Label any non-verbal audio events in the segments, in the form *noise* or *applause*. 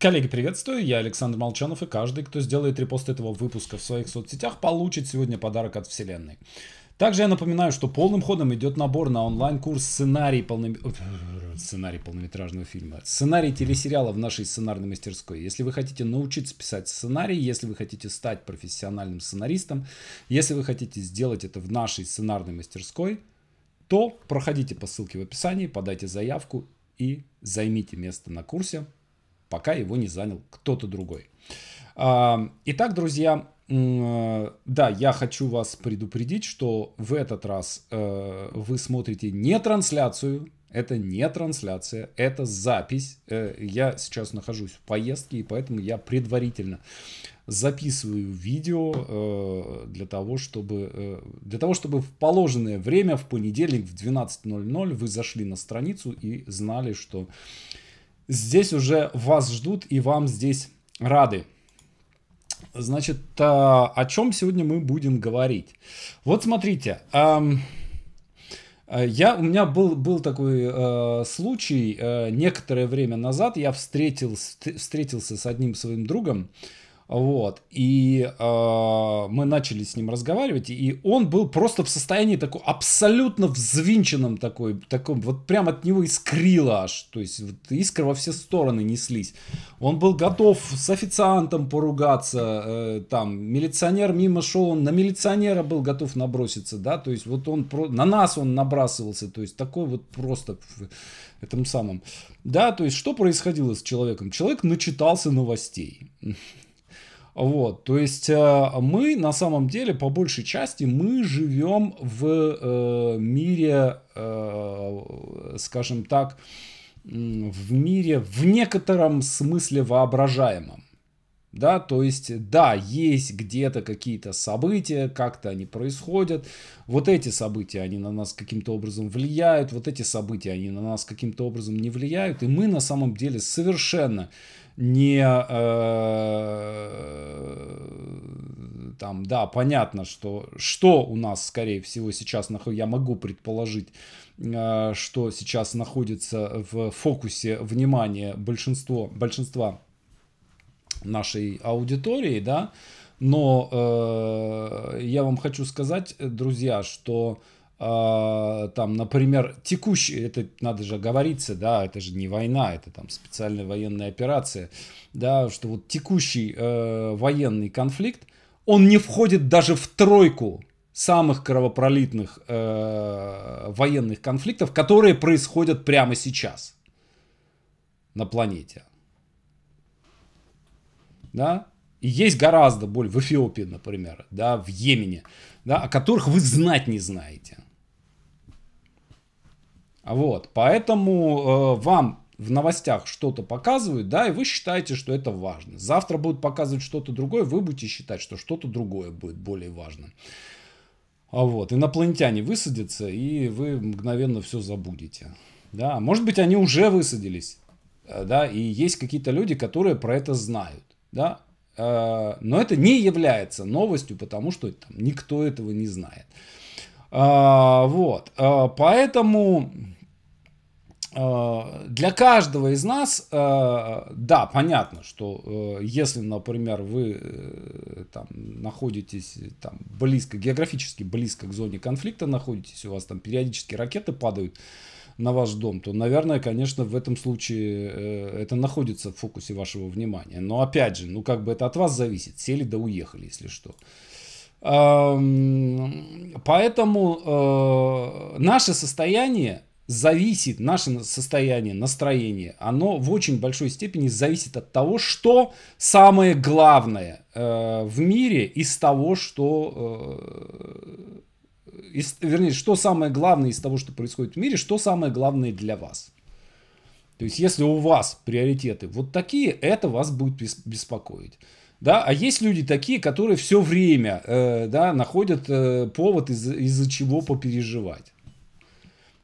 Коллеги, приветствую, я Александр Молчанов, и каждый, кто сделает репост этого выпуска в своих соцсетях, получит сегодня подарок от Вселенной. Также я напоминаю, что полным ходом идет набор на онлайн-курс сценарий, полном... *sniffs* сценарий полнометражного фильма, сценарий телесериала в нашей сценарной мастерской. Если вы хотите научиться писать сценарий, если вы хотите стать профессиональным сценаристом, если вы хотите сделать это в нашей сценарной мастерской, то проходите по ссылке в описании, подайте заявку и займите место на курсе пока его не занял кто-то другой. А, итак, друзья, э, да, я хочу вас предупредить, что в этот раз э, вы смотрите не трансляцию, это не трансляция, это запись. Э, я сейчас нахожусь в поездке, и поэтому я предварительно записываю видео для того, чтобы, для того, чтобы в положенное время, в понедельник в 12.00 вы зашли на страницу и знали, что здесь уже вас ждут и вам здесь рады. Значит, а, о чем сегодня мы будем говорить? Вот смотрите, а, я, у меня был, был такой а, случай некоторое время назад. Я встретился встретился с одним своим другом, вот. И э, мы начали с ним разговаривать, и он был просто в состоянии такой абсолютно взвинченном такой, таком, вот прям от него искрило аж, то есть вот искры во все стороны неслись. Он был готов с официантом поругаться, э, там, милиционер мимо шел, он на милиционера был готов наброситься, да, то есть вот он, про... на нас он набрасывался, то есть такой вот просто этом самом. Да, то есть что происходило с человеком? Человек начитался новостей. Вот, то есть э, мы на самом деле по большей части мы живем в э, мире, э, скажем так, в мире в некотором смысле воображаемом. Да, то есть, да, есть где-то какие-то события, как-то они происходят. Вот эти события, они на нас каким-то образом влияют, вот эти события, они на нас каким-то образом не влияют. И мы на самом деле совершенно не э, там, да, понятно, что что у нас, скорее всего, сейчас нахуй, я могу предположить, э, что сейчас находится в фокусе внимания большинство, большинства нашей аудитории, да, но э, я вам хочу сказать, друзья, что э, а, там, например, текущий, это надо же говориться, да, это же не война, это там специальная военная операция, да, что вот текущий э, военный конфликт, он не входит даже в тройку самых кровопролитных э, военных конфликтов, которые происходят прямо сейчас на планете. Да? И есть гораздо более в Эфиопии, например, да, в Йемене, да, о которых вы знать не знаете. Вот, поэтому э, вам в новостях что-то показывают, да, и вы считаете, что это важно. Завтра будут показывать что-то другое, вы будете считать, что что-то другое будет более важным. А вот, инопланетяне высадятся, и вы мгновенно все забудете. Да, может быть, они уже высадились, э, да, и есть какие-то люди, которые про это знают, да, э, но это не является новостью, потому что там, никто этого не знает. А, вот, э, поэтому Э, для каждого из нас, э, да, понятно, что э, если, например, вы там, находитесь там, близко, географически близко к зоне конфликта находитесь, у вас там периодически ракеты падают на ваш дом, то, наверное, конечно, в этом случае это находится в фокусе вашего внимания. Но опять же, ну как бы это от вас зависит, сели да уехали, если что. Эм, поэтому наше состояние зависит, наше состояние, настроение, оно в очень большой степени зависит от того, что самое главное э, в мире из того, что... Э, из, вернее, что самое главное из того, что происходит в мире, что самое главное для вас. То есть, если у вас приоритеты вот такие, это вас будет беспокоить. Да, а есть люди такие, которые все время э, да, находят э, повод, из- из-за чего попереживать.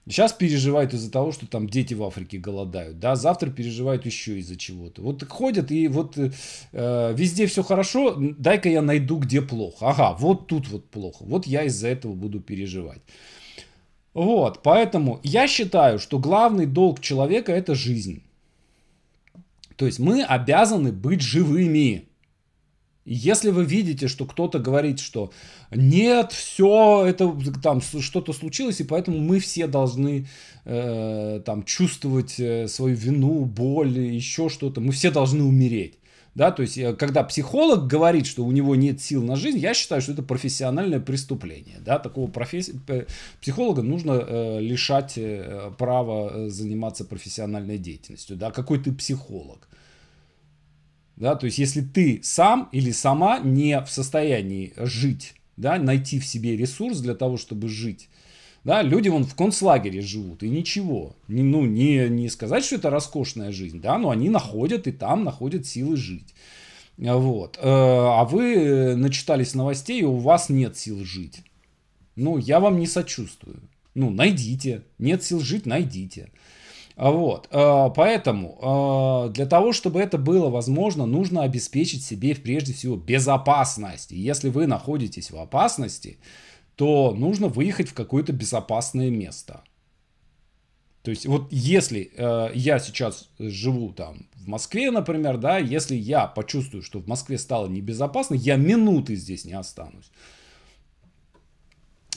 Сейчас переживают из-за того, что там дети в Африке голодают, да, завтра переживают еще из-за чего-то. Вот ходят и вот э, э везде все хорошо, дай-ка я найду, где плохо. Ага, вот тут вот плохо, вот я из-за этого буду переживать. Вот, поэтому я считаю, что главный долг человека это жизнь. То есть мы обязаны быть живыми. Если вы видите, что кто-то говорит, что нет, все, это там что-то случилось, и поэтому мы все должны э, там чувствовать э, свою вину, боль, еще что-то, мы все должны умереть. Да, то есть, э, когда психолог говорит, что у него нет сил на жизнь, я считаю, что это профессиональное преступление. Да, такого професси... Э, психолога нужно э, лишать э, права заниматься профессиональной деятельностью. Да, какой ты психолог? Да, то есть, если ты сам или сама не в состоянии жить, да, найти в себе ресурс для того, чтобы жить, да, люди вон в концлагере живут, и ничего. Не, ну, не, не сказать, что это роскошная жизнь, да, но они находят и там находят силы жить. Вот. Э, а вы э, начитались новостей, и у вас нет сил жить. Ну, я вам не сочувствую. Ну, найдите. Нет сил жить, найдите. А вот, э, поэтому э, для того, чтобы это было возможно, нужно обеспечить себе прежде всего безопасность. И если вы находитесь в опасности, то нужно выехать в какое-то безопасное место. То есть вот если э, я сейчас живу там в Москве, например, да, если я почувствую, что в Москве стало небезопасно, я минуты здесь не останусь.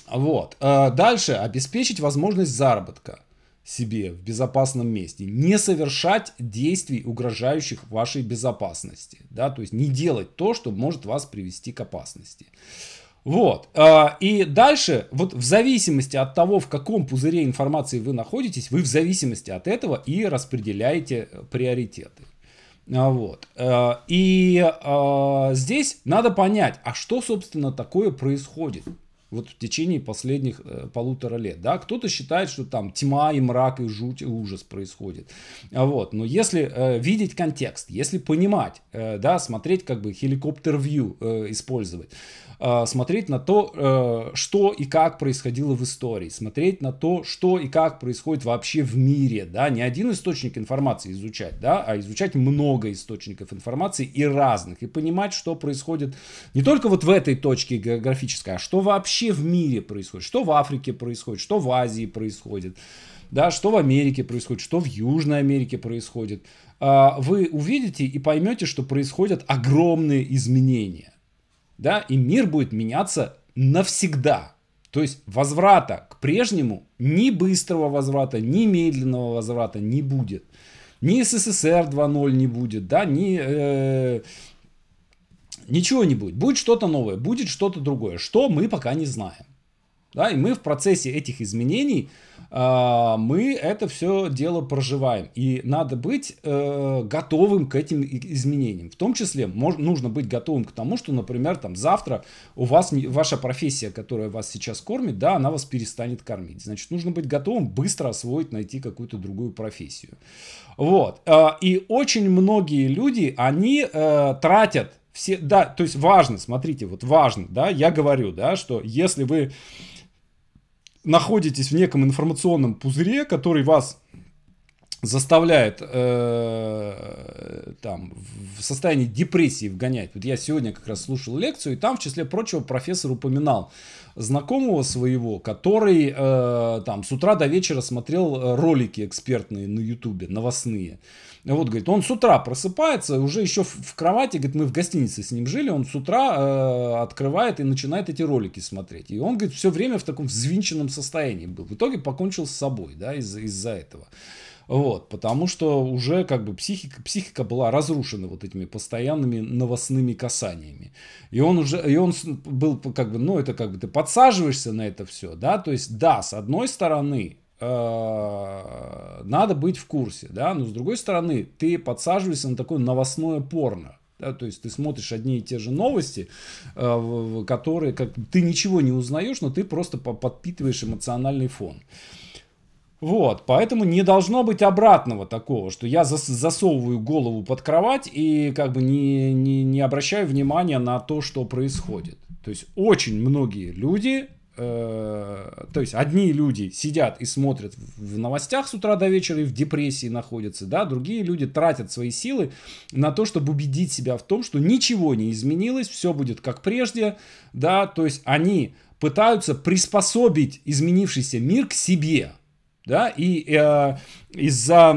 Вот. Э, дальше обеспечить возможность заработка себе в безопасном месте, не совершать действий, угрожающих вашей безопасности, да, то есть не делать то, что может вас привести к опасности. Вот. А, и дальше, вот в зависимости от того, в каком пузыре информации вы находитесь, вы в зависимости от этого и распределяете э, приоритеты. А, вот. Э, и а, здесь надо понять, а что, собственно, такое происходит вот в течение последних э, полутора лет. Да? Кто-то считает, что там тьма и мрак и жуть и ужас происходит. а Вот. Но если э, видеть контекст, если понимать, э, да, смотреть как бы хеликоптер-вью э, использовать, э, смотреть на то, э, что и как происходило в истории, смотреть на то, что и как происходит вообще в мире. Да? Не один источник информации изучать, да? а изучать много источников информации и разных, и понимать, что происходит не только вот в этой точке географической, а что вообще вообще в мире происходит, что в Африке происходит, что в Азии происходит, да, что в Америке происходит, что в Южной Америке происходит, а, вы увидите и поймете, что происходят огромные изменения. Да, и мир будет меняться навсегда. То есть возврата к прежнему ни быстрого возврата, ни медленного возврата не будет. Ни СССР 2.0 не будет, да, ни э, Ничего не будет. Будет что-то новое, будет что-то другое, что мы пока не знаем. Да, и мы в процессе этих изменений, э, мы это все дело проживаем. И надо быть э, готовым к этим изменениям. В том числе мож, нужно быть готовым к тому, что, например, там завтра у вас не, ваша профессия, которая вас сейчас кормит, да, она вас перестанет кормить. Значит, нужно быть готовым быстро освоить, найти какую-то другую профессию. Вот. Э, и очень многие люди, они э, тратят все, да, то есть важно, смотрите, вот важно, да, я говорю, да, что если вы находитесь в неком информационном пузыре, который вас заставляет э, там в состоянии депрессии вгонять. Вот я сегодня как раз слушал лекцию, и там, в числе прочего, профессор упоминал знакомого своего, который э, там с утра до вечера смотрел э, ролики экспертные на Ютубе, новостные. Вот, говорит, он с утра просыпается, уже еще в кровати, говорит, мы в гостинице с ним жили, он с утра э, открывает и начинает эти ролики смотреть. И он, говорит, все время в таком взвинченном состоянии был. В итоге покончил с собой, да, из- за из-за этого. Вот, потому что уже как бы психика, психика была разрушена вот этими постоянными новостными касаниями. И он уже, и он был как бы, ну это как бы ты подсаживаешься на это все, да, то есть да, с одной стороны Э, надо быть в курсе, да, но с другой стороны, ты подсаживаешься на такое новостное порно, да, то есть ты смотришь одни и те же новости, э, которые как ты ничего не узнаешь, но ты просто подпитываешь эмоциональный фон. Вот, поэтому не должно быть обратного такого, что я засовываю голову под кровать и как бы не, не, не обращаю внимания на то, что происходит. То есть очень многие люди э, то есть одни люди сидят и смотрят в новостях с утра до вечера и в депрессии находятся, да, другие люди тратят свои силы на то, чтобы убедить себя в том, что ничего не изменилось, все будет как прежде, да, то есть они пытаются приспособить изменившийся мир к себе, да, и э, из-за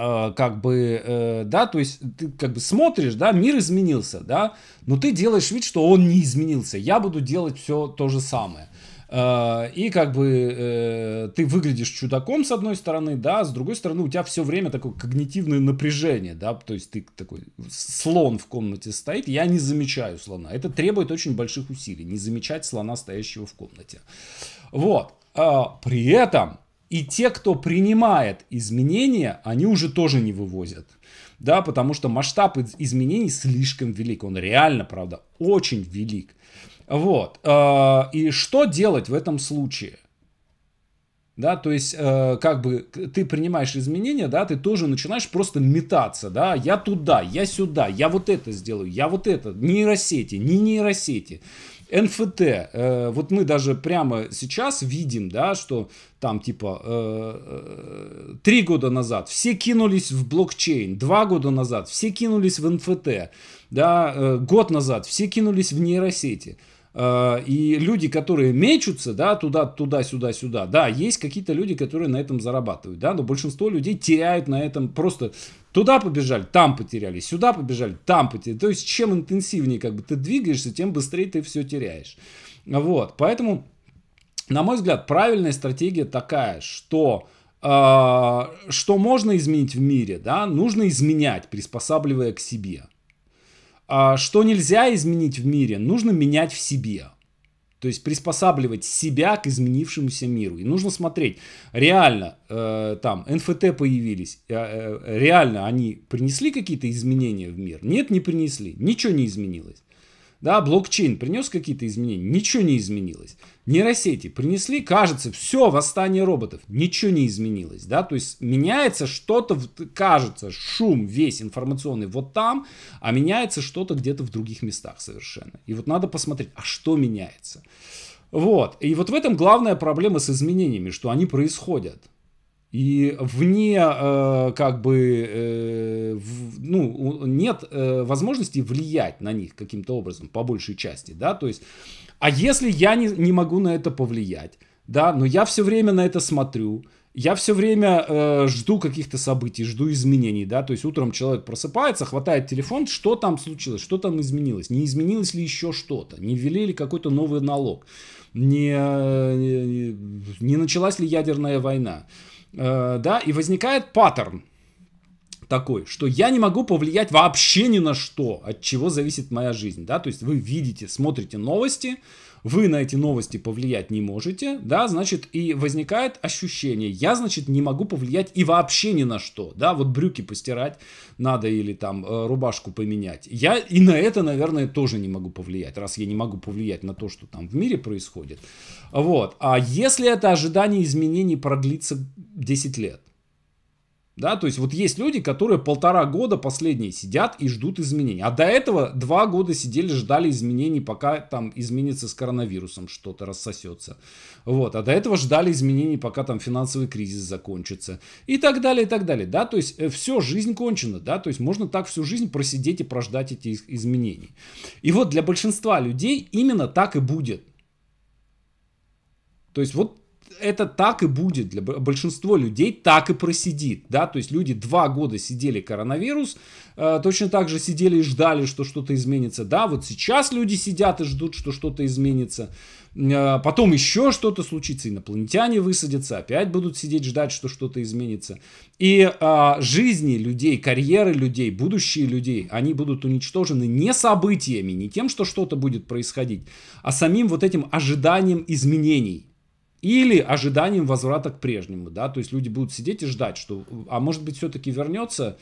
Э, как бы, э, да, то есть ты как бы смотришь, да, мир изменился, да, но ты делаешь вид, что он не изменился. Я буду делать все то же самое. Э, и как бы ты выглядишь чудаком с одной стороны, да, с другой стороны у тебя все время такое когнитивное напряжение, да, то есть ты такой слон в комнате стоит, я не замечаю слона. Это требует очень больших усилий, не замечать слона, стоящего в комнате. Вот. А, при этом и те, кто принимает изменения, они уже тоже не вывозят. Да, потому что масштаб изменений слишком велик. Он реально, правда, очень велик. Вот. Э, и что делать в этом случае? да, то есть, э, как бы, ты принимаешь изменения, да, ты тоже начинаешь просто метаться, да, я туда, я сюда, я вот это сделаю, я вот это, нейросети, не нейросети, НФТ, э, вот мы даже прямо сейчас видим, да, что там типа э, э, три года назад все кинулись в блокчейн, два года назад все кинулись в НФТ, да, э, год назад все кинулись в нейросети. Э, и люди, которые мечутся, да, туда, туда, сюда, сюда, да, есть какие-то люди, которые на этом зарабатывают, да, но большинство людей теряют на этом просто Туда побежали, там потеряли, сюда побежали, там потеряли. То есть, чем интенсивнее как бы ты двигаешься, тем быстрее ты все теряешь. Вот, поэтому, на мой взгляд, правильная стратегия такая, что э, что можно изменить в мире, да, нужно изменять, приспосабливая к себе. Э, что нельзя изменить в мире, нужно менять в себе. То есть приспосабливать себя к изменившемуся миру. И нужно смотреть, реально э, там НФТ появились, э, э, реально они принесли какие-то изменения в мир? Нет, не принесли, ничего не изменилось. Да, блокчейн принес какие-то изменения? Ничего не изменилось. Нейросети принесли, кажется, все, восстание роботов. Ничего не изменилось, да, то есть меняется что-то, кажется, шум весь информационный вот там, а меняется что-то где-то в других местах совершенно. И вот надо посмотреть, а что меняется? Вот, и вот в этом главная проблема с изменениями, что они происходят. И вне, э, как бы, э, ну, нет э, возможности влиять на них каким-то образом, по большей части, да, то есть, а если я не, не могу на это повлиять, да, но я все время на это смотрю, я все время э, жду каких-то событий, жду изменений, да, то есть утром человек просыпается, хватает телефон, что там случилось, что там изменилось, не изменилось ли еще что-то, не ввели ли какой-то новый налог, не, не, не началась ли ядерная война, Э, да, и возникает паттерн такой, что я не могу повлиять вообще ни на что, от чего зависит моя жизнь, да, то есть вы видите, смотрите новости, вы на эти новости повлиять не можете, да, значит, и возникает ощущение, я, значит, не могу повлиять и вообще ни на что, да, вот брюки постирать надо или там э, рубашку поменять. Я и на это, наверное, тоже не могу повлиять, раз я не могу повлиять на то, что там в мире происходит. Вот. А если это ожидание изменений продлится 10 лет, да, то есть вот есть люди, которые полтора года последние сидят и ждут изменений. А до этого два года сидели, ждали изменений, пока там изменится с коронавирусом что-то, рассосется. Вот, а до этого ждали изменений, пока там финансовый кризис закончится. И так далее, и так далее. Да, то есть э, все, жизнь кончена, да, то есть можно так всю жизнь просидеть и прождать эти изменения, И вот для большинства людей именно так и будет. То есть вот это так и будет. Для большинства людей так и просидит. Да? То есть люди два года сидели коронавирус, э, точно так же сидели и ждали, что что-то изменится. Да, вот сейчас люди сидят и ждут, что что-то изменится. Э, потом еще что-то случится, инопланетяне высадятся, опять будут сидеть ждать, что что-то изменится. И э, жизни людей, карьеры людей, будущие людей, они будут уничтожены не событиями, не тем, что что-то будет происходить, а самим вот этим ожиданием изменений или ожиданием возврата к прежнему, да, то есть люди будут сидеть и ждать, что, а может быть, все-таки вернется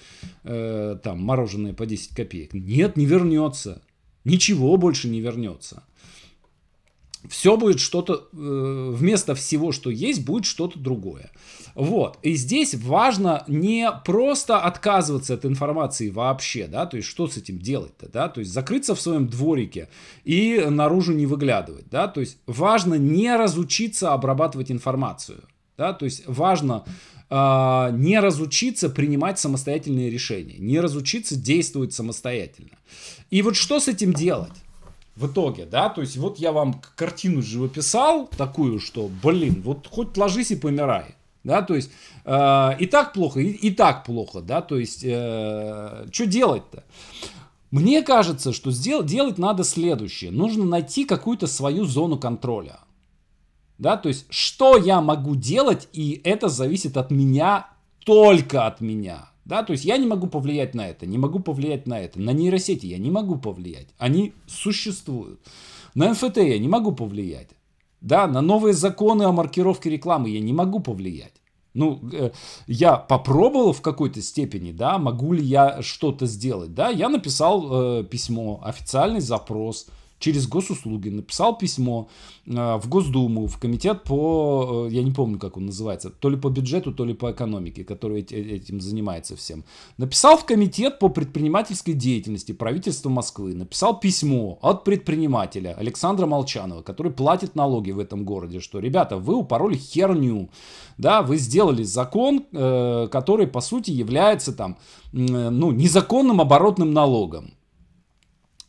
э, там мороженое по 10 копеек. Нет, не вернется, ничего больше не вернется все будет что-то, э, вместо всего, что есть, будет что-то другое. Вот. И здесь важно не просто отказываться от информации вообще, да, то есть что с этим делать-то, да, то есть закрыться в своем дворике и наружу не выглядывать, да, то есть важно не разучиться обрабатывать информацию, да, то есть важно э, не разучиться принимать самостоятельные решения, не разучиться действовать самостоятельно. И вот что с этим делать? в итоге, да, то есть вот я вам картину живописал такую, что, блин, вот хоть ложись и помирай, да, то есть э, и так плохо, и, и так плохо, да, то есть э, что делать-то? Мне кажется, что сдел- делать надо следующее. Нужно найти какую-то свою зону контроля. Да, то есть, что я могу делать, и это зависит от меня, только от меня. Да, то есть я не могу повлиять на это, не могу повлиять на это. На нейросети я не могу повлиять. Они существуют. На МФТ я не могу повлиять. Да, на новые законы о маркировке рекламы я не могу повлиять. Ну, э, я попробовал в какой-то степени, да, могу ли я что-то сделать, да, я написал э, письмо, официальный запрос, через госуслуги, написал письмо э, в Госдуму, в комитет по, э, я не помню, как он называется, то ли по бюджету, то ли по экономике, который э, этим занимается всем. Написал в комитет по предпринимательской деятельности правительства Москвы, написал письмо от предпринимателя Александра Молчанова, который платит налоги в этом городе, что, ребята, вы упороли херню, да, вы сделали закон, который, по сути, является там, ну, незаконным оборотным налогом.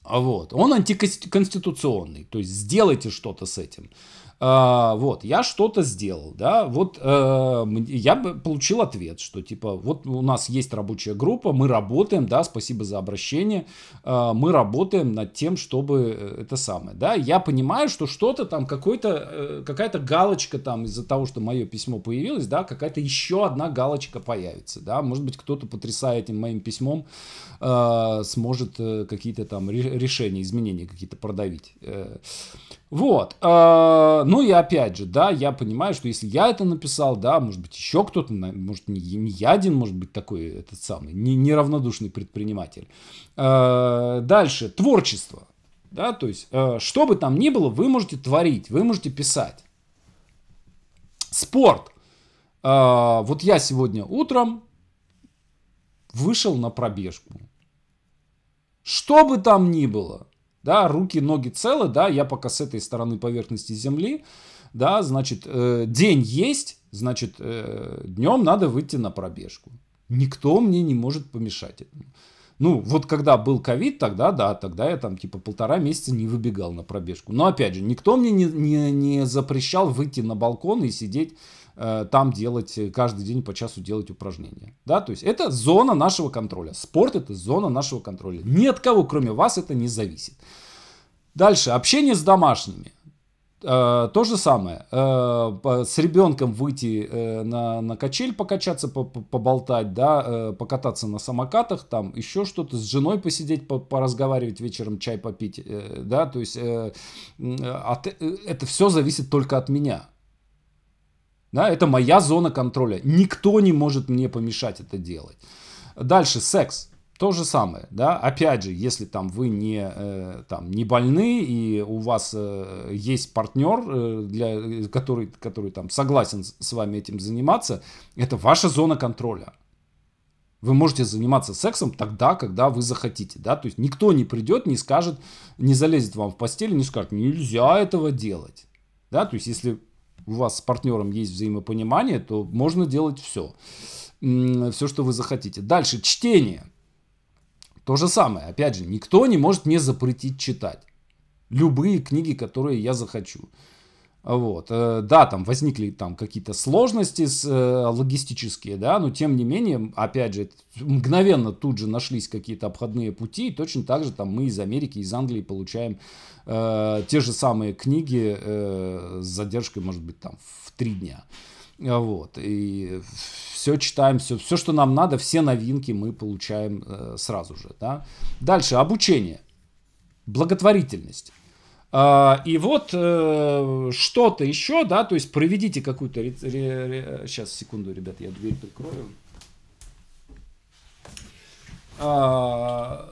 А вот. Он антиконституционный. То есть сделайте что-то с этим. А, вот, я что-то сделал, да, вот э, я получил ответ, что типа, вот у нас есть рабочая группа, мы работаем, да, спасибо за обращение, э, мы работаем над тем, чтобы э, это самое, да, я понимаю, что что-то там, какой-то, э, какая-то галочка там из-за того, что мое письмо появилось, да, какая-то еще одна галочка появится, да, может быть, кто-то, потрясая этим моим письмом, э, сможет э, какие-то там решения, изменения какие-то продавить. Э, вот. А, ну и опять же, да, я понимаю, что если я это написал, да, может быть, еще кто-то, может, не я один, может быть, такой этот самый неравнодушный предприниматель. А, дальше. Творчество. Да, то есть, а, что бы там ни было, вы можете творить, вы можете писать. Спорт. Вот я сегодня утром вышел на пробежку. Что бы там ни было, да, руки, ноги целы, да, я пока с этой стороны поверхности Земли, да, значит, э, день есть, значит, э, днем надо выйти на пробежку. Никто мне не может помешать этому. Ну, вот когда был ковид, тогда да, тогда я там типа полтора месяца не выбегал на пробежку. Но опять же, никто мне не, не, не запрещал выйти на балкон и сидеть Э, там делать, э, каждый день по часу делать упражнения. Да, то есть это зона нашего контроля. Спорт это зона нашего контроля. Ни от кого, кроме вас, это не зависит. Дальше, общение с домашними. Э, то же самое. с ребенком выйти на, на качель, покачаться, поболтать, да, покататься на самокатах, там еще что-то, с женой посидеть, по, поразговаривать вечером, чай попить, да, то есть от, это все зависит только от меня. Да, это моя зона контроля. Никто не может мне помешать это делать. Дальше секс. То же самое, да, опять же, если там вы не, э, там, не больны и у вас э, есть партнер, э, для, который, который там согласен с вами этим заниматься, это ваша зона контроля. Вы можете заниматься сексом тогда, когда вы захотите, да, то есть никто не придет, не скажет, не залезет вам в постель, не скажет, нельзя этого делать, да, то есть если у вас с партнером есть взаимопонимание, то можно делать все. Все, что вы захотите. Дальше, чтение. То же самое. Опять же, никто не может мне запретить читать. Любые книги, которые я захочу. Вот. Э, да, там возникли там какие-то сложности с, э, логистические, да, но тем не менее, опять же, мгновенно тут же нашлись какие-то обходные пути, и точно так же там мы из Америки, из Англии получаем э, те же самые книги э, с задержкой, может быть, там в три дня. Э, вот. И все читаем, все, все, что нам надо, все новинки мы получаем э, сразу же. Да? Дальше обучение, благотворительность. А, и вот э, что-то еще, да, то есть проведите какую-то... Сейчас, секунду, ребят, я дверь прикрою. А,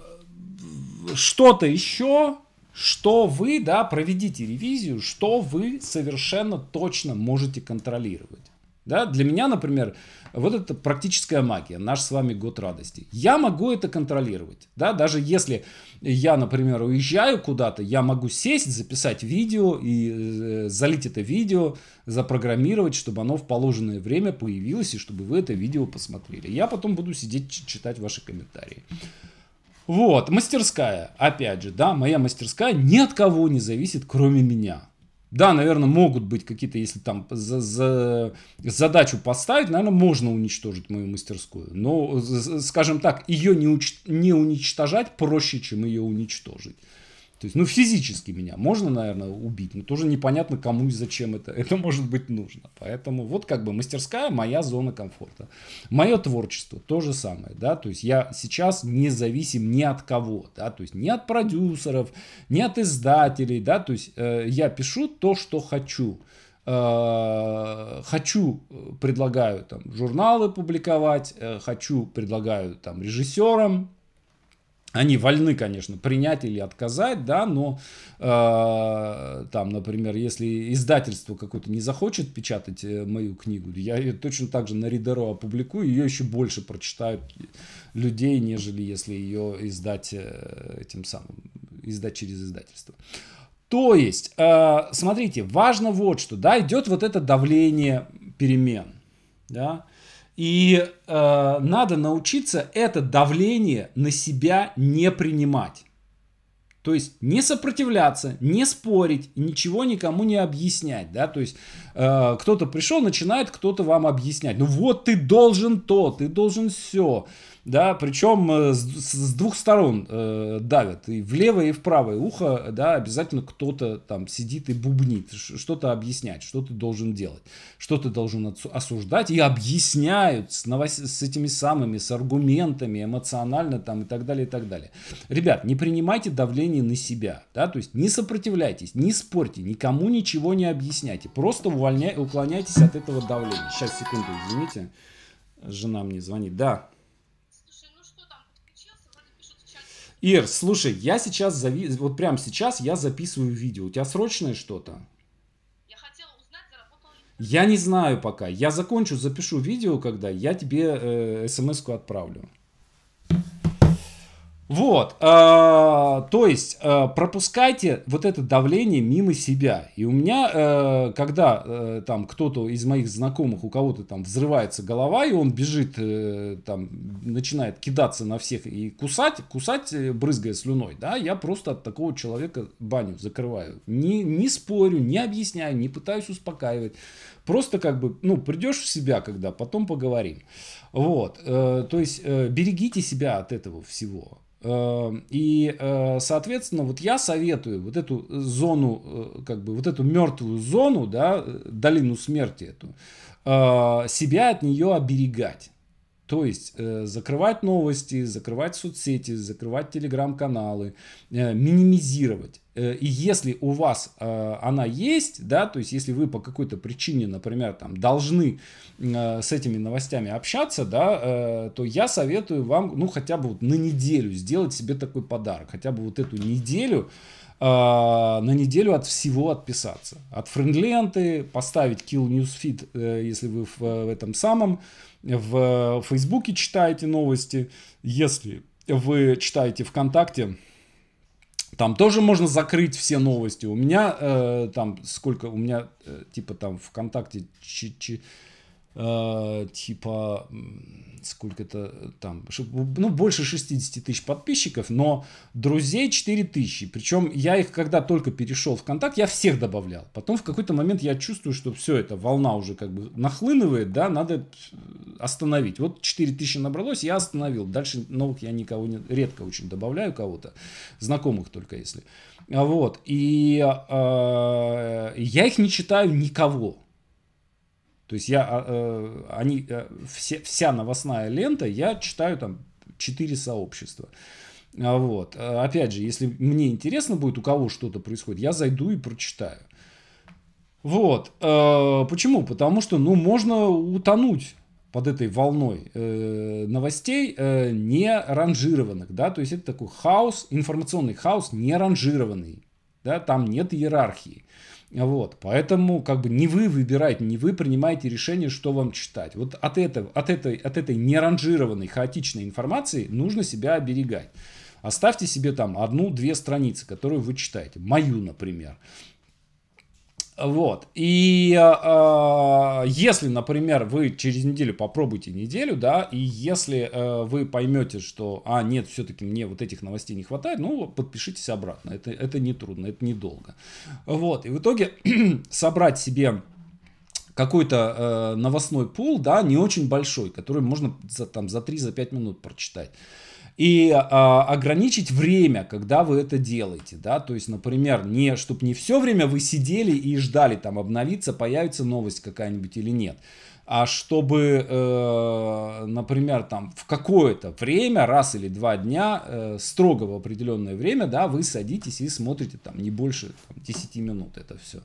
что-то еще, что вы, да, проведите ревизию, что вы совершенно точно можете контролировать. Да? Для меня, например, вот это практическая магия, наш с вами год радости. Я могу это контролировать. Да? Даже если я, например, уезжаю куда-то, я могу сесть, записать видео и э, залить это видео, запрограммировать, чтобы оно в положенное время появилось и чтобы вы это видео посмотрели. Я потом буду сидеть читать ваши комментарии. Вот, мастерская, опять же, да, моя мастерская ни от кого не зависит, кроме меня. Да, наверное, могут быть какие-то, если там за, за задачу поставить, наверное, можно уничтожить мою мастерскую. Но, скажем так, ее не, уч, не уничтожать проще, чем ее уничтожить. То есть, ну, физически меня можно, наверное, убить, но тоже непонятно, кому и зачем это, *laughs* это может быть нужно. Поэтому вот как бы мастерская моя зона комфорта. Мое творчество то же самое, да, то есть я сейчас не ни от кого, да, то есть ни от продюсеров, ни от издателей, да, то есть э, я пишу то, что хочу э, хочу, э, предлагаю там журналы публиковать, э, хочу, предлагаю там режиссерам они вольны, конечно, принять или отказать, да, но э, там, например, если издательство какое-то не захочет печатать э, мою книгу, я ее точно так же на Ридеро опубликую, ее еще больше прочитают людей, нежели если ее издать э, этим самым, издать через издательство. То есть, э, смотрите, важно вот что, да, идет вот это давление перемен, да, и э, надо научиться это давление на себя не принимать. То есть не сопротивляться, не спорить, ничего никому не объяснять, да, то есть э, кто-то пришел, начинает кто-то вам объяснять, ну вот ты должен то, ты должен все, да, причем э, с, двух сторон э, давят, и в левое, и в правое ухо, да, обязательно кто-то там сидит и бубнит, что-то объяснять, что ты должен делать, что ты должен осуждать, и объясняют с, новос... с этими самыми, с аргументами, эмоционально там и так далее, и так далее. Ребят, не принимайте давление на себя, да, то есть не сопротивляйтесь, не спорьте, никому ничего не объясняйте, просто увольня... уклоняйтесь от этого давления. Сейчас, секунду, извините, жена мне звонит, да. Ир, слушай, я сейчас, зави... вот прямо сейчас я записываю видео. У тебя срочное что-то? Я хотела узнать, заработал ли... Я не знаю пока. Я закончу, запишу видео, когда я тебе э, смс-ку отправлю. Вот, э, то есть э, пропускайте вот это давление мимо себя. И у меня, э, когда э, там кто-то из моих знакомых, у кого-то там взрывается голова, и он бежит, э, там начинает кидаться на всех и кусать, кусать, э, брызгая слюной, да, я просто от такого человека баню закрываю. Не, не спорю, не объясняю, не пытаюсь успокаивать. Просто как бы, ну, придешь в себя, когда потом поговорим. Вот, э, то есть э, берегите себя от этого всего. Эм, и, э, соответственно, вот я советую вот эту зону, э, как бы вот эту мертвую зону, да, э, долину смерти эту, себя от нее оберегать. То есть э, закрывать новости, закрывать соцсети, закрывать телеграм-каналы, э, минимизировать. Э, и если у вас э, она есть, да, то есть если вы по какой-то причине, например, там должны э, с этими новостями общаться, да, э, то я советую вам, ну хотя бы вот на неделю сделать себе такой подарок, хотя бы вот эту неделю Э, на неделю от всего отписаться. От френдленты, поставить Kill Newsfeed, э, если вы в этом самом, в Фейсбуке читаете новости. Если вы читаете ВКонтакте, там тоже можно закрыть все новости. У меня э, там сколько, у меня э, типа там ВКонтакте... Чи -чи а, типа сколько-то там, ну, больше 60 тысяч подписчиков, но друзей 4 тысячи. Причем я их, когда только перешел в контакт, я всех добавлял. Потом в какой-то момент я чувствую, что все, это волна уже как бы нахлынывает, да, надо э, остановить. Вот 4 тысячи набралось, я остановил. Дальше новых я никого не, редко очень добавляю кого-то, знакомых только если. А вот, и э, я их не читаю никого. То есть я, а, э, они, э, все, вся новостная лента, я читаю там четыре сообщества. А, вот. Э, опять же, если мне интересно будет, у кого что-то происходит, я зайду и прочитаю. Вот. Э, почему? Потому что, ну, можно утонуть под этой волной э, новостей э, не ранжированных, да, то есть это такой хаос, информационный хаос не ранжированный, да, там нет иерархии. Вот, поэтому как бы не вы выбираете, не вы принимаете решение, что вам читать. Вот от, этого, от, этой, от этой неранжированной, хаотичной информации нужно себя оберегать. Оставьте себе там одну-две страницы, которые вы читаете. Мою, например. Вот. И э, если, например, вы через неделю попробуйте неделю, да, и если э, вы поймете, что, а, нет, все-таки мне вот этих новостей не хватает, ну, подпишитесь обратно. Это, это не трудно, это недолго. Вот. И в итоге *clears throat* собрать себе какой-то э, новостной пул, да, не очень большой, который можно за, там, за 3-5 за минут прочитать и а, ограничить время, когда вы это делаете, да, то есть, например, не, чтобы не все время вы сидели и ждали, там, обновиться, появится новость какая-нибудь или нет, а чтобы, э, например, там, в какое-то время, раз или два дня, э, строго в определенное время, да, вы садитесь и смотрите, там, не больше там, 10 минут это все,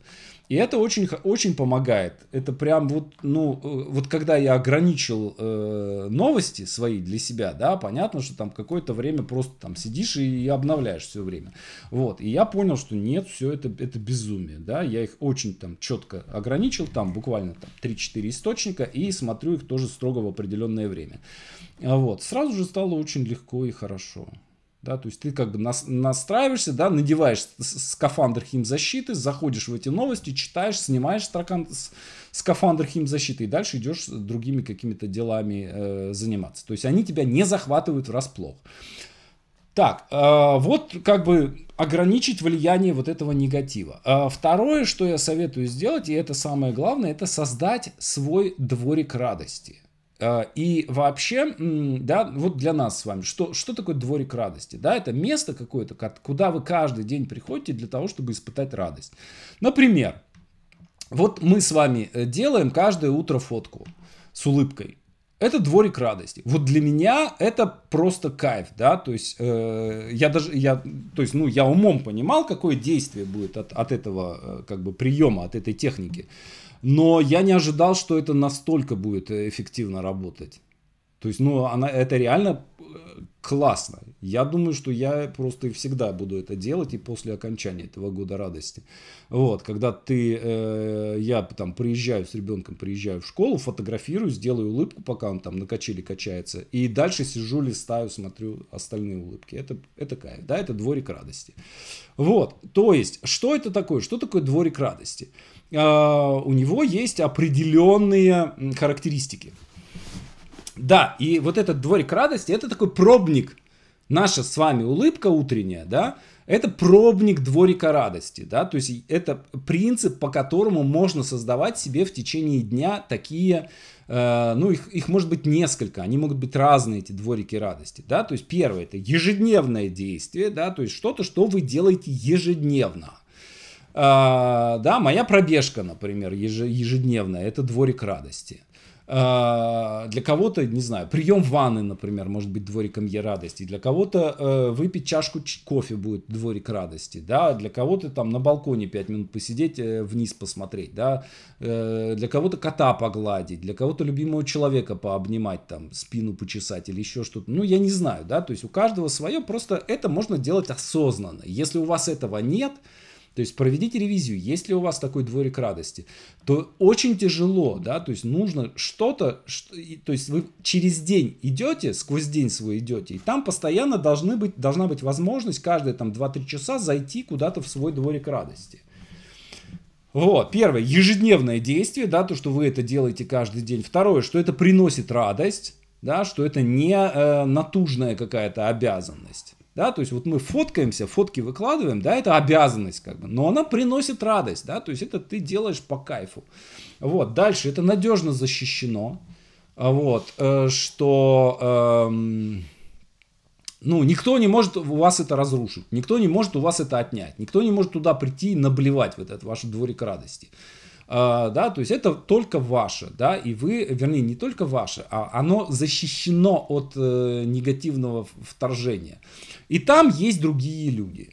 и это очень, очень помогает. Это прям вот, ну, э, вот когда я ограничил э, новости свои для себя, да, понятно, что там какое-то время просто там сидишь и, обновляешь все время. Вот. И я понял, что нет, все это, это безумие, да. Я их очень там четко ограничил, там буквально там 3-4 источника и смотрю их тоже строго в определенное время. А вот. Сразу же стало очень легко и хорошо. Да, то есть ты как бы настраиваешься, да, надеваешь скафандр химзащиты, заходишь в эти новости, читаешь, снимаешь стакан, скафандр химзащиты и дальше идешь другими какими-то делами э, заниматься. То есть они тебя не захватывают врасплох. Так, э, вот как бы ограничить влияние вот этого негатива. Э, второе, что я советую сделать, и это самое главное, это создать свой дворик радости – а, и вообще, да, вот для нас с вами, что, что такое дворик радости? Да, это место какое-то, куда вы каждый день приходите для того, чтобы испытать радость. Например, вот мы с вами э, делаем каждое утро фотку с улыбкой. Это дворик радости. Вот для меня это просто кайф, да, то есть э, я даже, я, то есть, ну, я умом понимал, какое действие будет от, от этого, э, как бы, приема, от этой техники. Но я не ожидал, что это настолько будет э, эффективно работать. То есть, ну, она, это реально э, классно. Я думаю, что я просто и всегда буду это делать и после окончания этого года радости. Вот, когда ты, э, я там приезжаю с ребенком, приезжаю в школу, фотографирую, сделаю улыбку, пока он там на качели качается, и дальше сижу, листаю, смотрю остальные улыбки. Это, это кайф, да, это дворик радости. Вот, то есть, что это такое? Что такое дворик радости? Э, у него есть определенные характеристики. Да, и вот этот дворик радости, это такой пробник. Наша с вами улыбка утренняя, да, это пробник дворика радости, да, то есть это принцип, по которому можно создавать себе в течение дня такие, э, ну, их, их может быть несколько, они могут быть разные, эти дворики радости, да, то есть первое, это ежедневное действие, да, то есть что-то, что вы делаете ежедневно, э, да, моя пробежка, например, ежедневная, это дворик радости – а, для кого-то, не знаю, прием ванны, например, может быть двориком Е радости, для кого-то э, выпить чашку кофе будет дворик радости, да, для кого-то там на балконе 5 минут посидеть, э, вниз посмотреть, да, э, для кого-то кота погладить, для кого-то любимого человека пообнимать, там, спину почесать или еще что-то, ну, я не знаю, да, то есть у каждого свое, просто это можно делать осознанно. Если у вас этого нет, то есть проведите ревизию, если у вас такой дворик радости, то очень тяжело, да, то есть нужно что-то, что, то есть вы через день идете, сквозь день свой идете, и там постоянно должны быть, должна быть возможность каждые там 2-3 часа зайти куда-то в свой дворик радости. Вот, первое, ежедневное действие, да, то, что вы это делаете каждый день. Второе, что это приносит радость, да, что это не э, натужная какая-то обязанность да, то есть вот мы фоткаемся, фотки выкладываем, да, это обязанность как бы, но она приносит радость, да, то есть это ты делаешь по кайфу. Вот, дальше, это надежно защищено, а вот, э, что, эм, ну, никто не может у вас это разрушить, никто не может у вас это отнять, никто не может туда прийти и наблевать в этот ваш дворик радости. А, да, то есть это только ваше, да, и вы, вернее, не только ваше, а оно защищено от э, негативного вторжения. И там есть другие люди.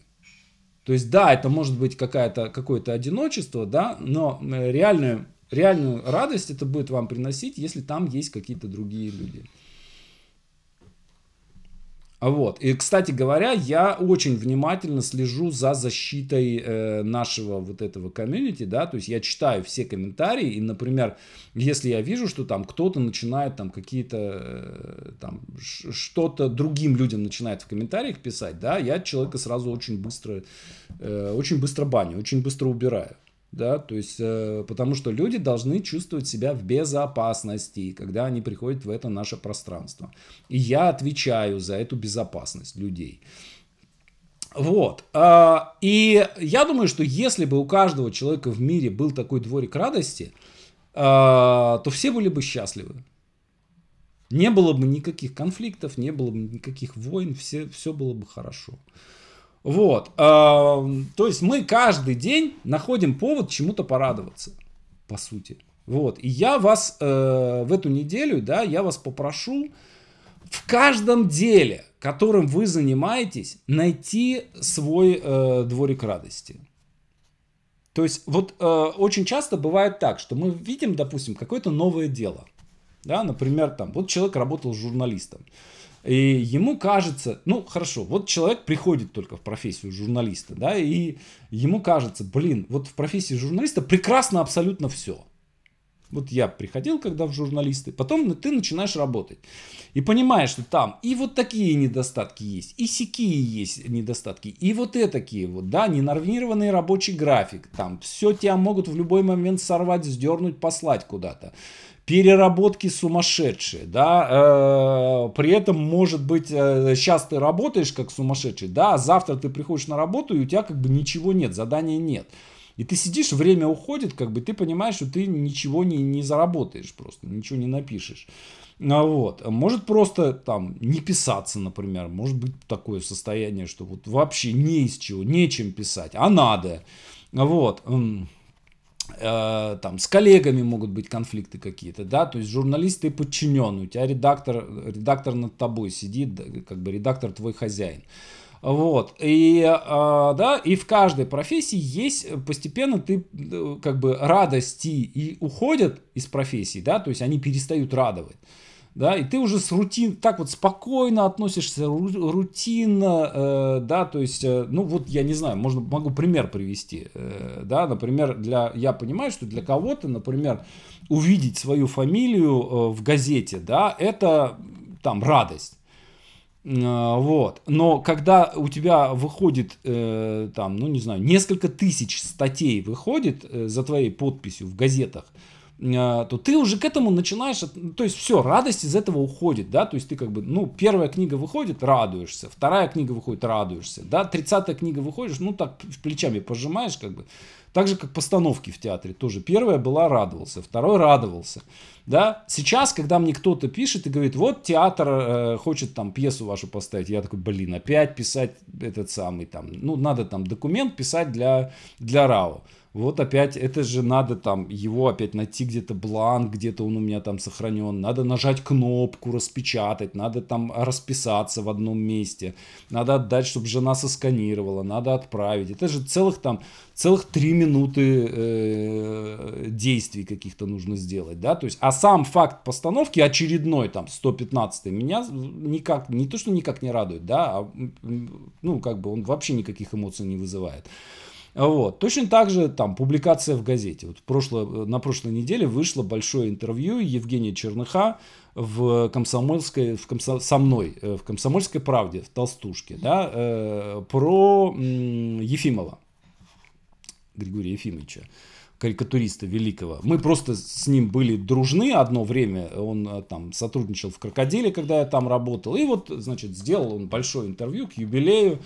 То есть, да, это может быть какая-то, какое-то одиночество, да, но э, реальную, реальную радость это будет вам приносить, если там есть какие-то другие люди. Вот. И, кстати говоря, я очень внимательно слежу за защитой э, нашего вот этого комьюнити, да, то есть я читаю все комментарии, и, например, если я вижу, что там кто-то начинает там какие-то, э, там, что-то другим людям начинает в комментариях писать, да, я человека сразу очень быстро, э, очень быстро баню, очень быстро убираю да, то есть, э, потому что люди должны чувствовать себя в безопасности, когда они приходят в это наше пространство. И я отвечаю за эту безопасность людей. Вот. Э, и я думаю, что если бы у каждого человека в мире был такой дворик радости, э, то все были бы счастливы. Не было бы никаких конфликтов, не было бы никаких войн, все, все было бы хорошо. Вот. То есть мы каждый день находим повод чему-то порадоваться, по сути. Вот. И я вас э, в эту неделю, да, я вас попрошу в каждом деле, которым вы занимаетесь, найти свой э, дворик радости. То есть вот э, очень часто бывает так, что мы видим, допустим, какое-то новое дело. Да, например, там, вот человек работал журналистом и ему кажется, ну хорошо, вот человек приходит только в профессию журналиста, да, и ему кажется, блин, вот в профессии журналиста прекрасно абсолютно все. Вот я приходил, когда в журналисты, потом ты начинаешь работать. И понимаешь, что там и вот такие недостатки есть, и сякие есть недостатки, и вот и такие вот, да, ненормированный рабочий график, там все тебя могут в любой момент сорвать, сдернуть, послать куда-то переработки сумасшедшие, да, э, при этом, может быть, сейчас э, ты работаешь как сумасшедший, да, а завтра ты приходишь на работу, и у тебя как бы ничего нет, задания нет. И ты сидишь, время уходит, как бы ты понимаешь, что ты ничего не, не заработаешь просто, ничего не напишешь. Ну вот. Может просто там не писаться, например. Может быть такое состояние, что вот вообще не из чего, нечем писать, а надо. Вот. Э, там с коллегами могут быть конфликты какие-то, да, то есть журналист ты подчинен, у тебя редактор, редактор над тобой сидит, как бы редактор твой хозяин. Вот, и, э, да, и в каждой профессии есть э, постепенно ты, как бы, радости и уходят из профессии, да, то есть они перестают радовать да, и ты уже с рутин, так вот спокойно относишься, рутинно, э, да, то есть, э, ну вот я не знаю, можно, могу пример привести, э, да, например, для, я понимаю, что для кого-то, например, увидеть свою фамилию э, в газете, да, это там радость. Э, вот. Но когда у тебя выходит, э, там, ну не знаю, несколько тысяч статей выходит э, за твоей подписью в газетах, а, то ты уже к этому начинаешь, то есть все, радость из этого уходит, да, то есть ты как бы, ну, первая книга выходит, радуешься, вторая книга выходит, радуешься, да, тридцатая книга выходишь, ну, так плечами пожимаешь, как бы, так же, как постановки в театре тоже. Первая была радовался, второй радовался. Да? Сейчас, когда мне кто-то пишет и говорит, вот театр э, хочет там пьесу вашу поставить, я такой, блин, опять писать этот самый там, ну надо там документ писать для, для РАО. Вот опять, это же надо там, его опять найти где-то бланк, где-то он у меня там сохранен. Надо нажать кнопку, распечатать, надо там расписаться в одном месте. Надо отдать, чтобы жена сосканировала, надо отправить. Это же целых там, целых три минуты э, действий каких-то нужно сделать, да. То есть, а сам факт постановки очередной там 115 меня никак, не то что никак не радует, да, а, ну как бы он вообще никаких эмоций не вызывает. Вот. Точно так же там публикация в газете. Вот прошло, на прошлой неделе вышло большое интервью Евгения Черныха в комсомольской, в комсо, со мной, э, в комсомольской правде, в толстушке, да, э, про э, Ефимова, Григория Ефимовича карикатуриста великого. Мы просто с ним были дружны одно время. Он э, там сотрудничал в «Крокодиле», когда я там работал. И вот, значит, сделал он большое интервью к юбилею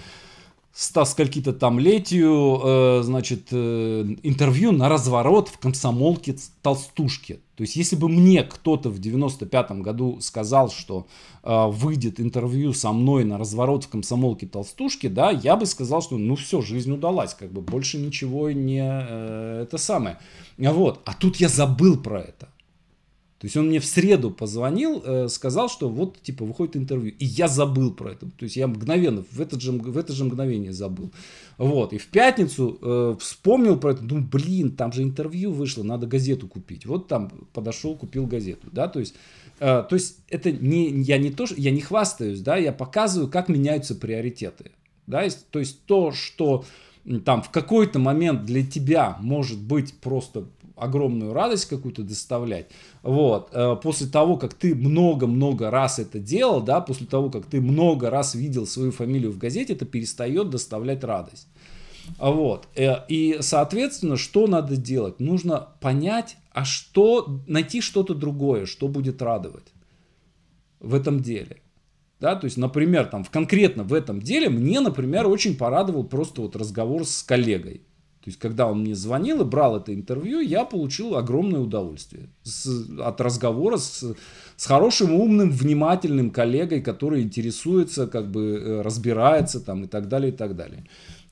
ста скольки-то там летию, э, значит, э, интервью на разворот в комсомолке толстушки. То есть, если бы мне кто-то в 95-м году сказал, что э, выйдет интервью со мной на разворот в комсомолке толстушки, да, я бы сказал, что ну все, жизнь удалась, как бы больше ничего не э, это самое. Вот. А тут я забыл про это. То есть он мне в среду позвонил, э, сказал, что вот, типа, выходит интервью. И я забыл про это. То есть я мгновенно, в это же, в это же мгновение забыл. Вот. И в пятницу э, вспомнил про это. Думаю, блин, там же интервью вышло, надо газету купить. Вот там подошел, купил газету. Да, то есть, э, то есть это не, я не то, я не хвастаюсь, да, я показываю, как меняются приоритеты. Да, то есть то, что там в какой-то момент для тебя может быть просто огромную радость какую-то доставлять. Вот. Э, после того, как ты много-много раз это делал, да, после того, как ты много раз видел свою фамилию в газете, это перестает доставлять радость. Вот. Э, и, соответственно, что надо делать? Нужно понять, а что, найти что-то другое, что будет радовать в этом деле. Да, то есть, например, там, в, конкретно в этом деле мне, например, очень порадовал просто вот разговор с коллегой. То есть, когда он мне звонил и брал это интервью, я получил огромное удовольствие с, от разговора с, с хорошим, умным, внимательным коллегой, который интересуется, как бы э, разбирается там и так далее, и так далее.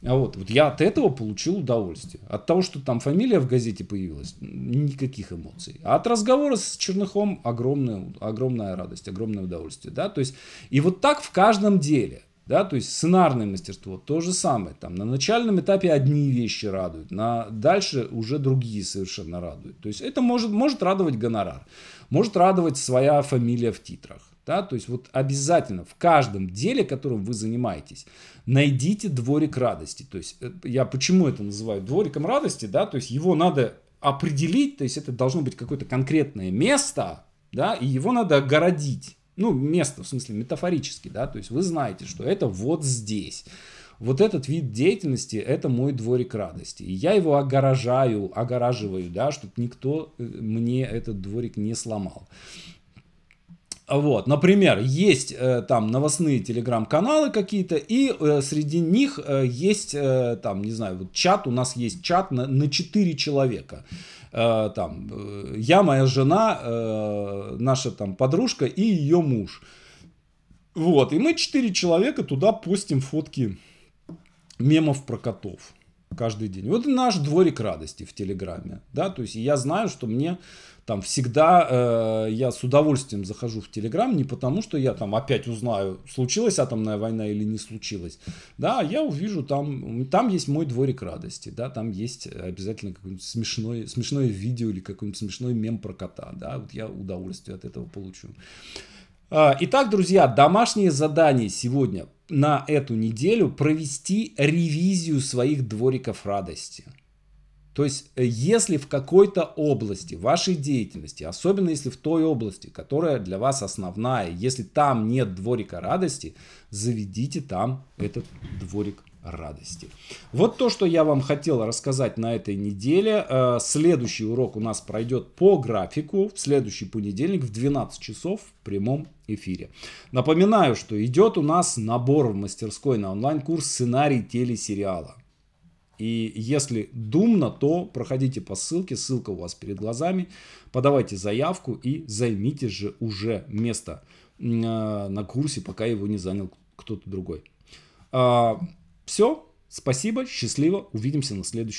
А вот, вот я от этого получил удовольствие. От того, что там фамилия в газете появилась, никаких эмоций. А от разговора с Черныхом огромная, огромная радость, огромное удовольствие. Да? То есть, и вот так в каждом деле. Да, то есть сценарное мастерство то же самое. Там на начальном этапе одни вещи радуют, на дальше уже другие совершенно радуют. То есть это может, может радовать гонорар, может радовать своя фамилия в титрах. Да, то есть вот обязательно в каждом деле, которым вы занимаетесь, найдите дворик радости. То есть э, я почему это называю двориком радости, да, то есть его надо определить, то есть это должно быть какое-то конкретное место, да, и его надо огородить ну, место, в смысле, метафорически, да, то есть вы знаете, что это вот здесь. Вот этот вид деятельности – это мой дворик радости. И я его огорожаю, огораживаю, да, чтобы никто э, мне этот дворик не сломал. Вот, например, есть э, там новостные телеграм-каналы какие-то, и э, среди них э, есть э, там, не знаю, вот чат, у нас есть чат на, на 4 человека. Э, там, э, я, моя жена, э, наша там подружка и ее муж. Вот, и мы четыре человека туда постим фотки мемов про котов каждый день. Вот наш дворик радости в Телеграме, да, то есть я знаю, что мне там всегда э, я с удовольствием захожу в Телеграм, не потому что я там опять узнаю, случилась атомная война или не случилась. Да, я увижу там, там есть мой дворик радости, да, там есть обязательно какое-нибудь смешное, смешное видео или какой-нибудь смешной мем про кота, да, вот я удовольствие от этого получу. А, итак, друзья, домашнее задание сегодня на эту неделю провести ревизию своих двориков радости – то есть, э, если в какой-то области вашей деятельности, особенно если в той области, которая для вас основная, если там нет дворика радости, заведите там этот дворик радости. Вот то, что я вам хотел рассказать на этой неделе. Э, следующий урок у нас пройдет по графику в следующий понедельник в 12 часов в прямом эфире. Напоминаю, что идет у нас набор в мастерской на онлайн-курс сценарий телесериала. И если думно, то проходите по ссылке, ссылка у вас перед глазами, подавайте заявку и займите же уже место э, на курсе, пока его не занял кто-то другой. А, Все, спасибо, счастливо, увидимся на следующем.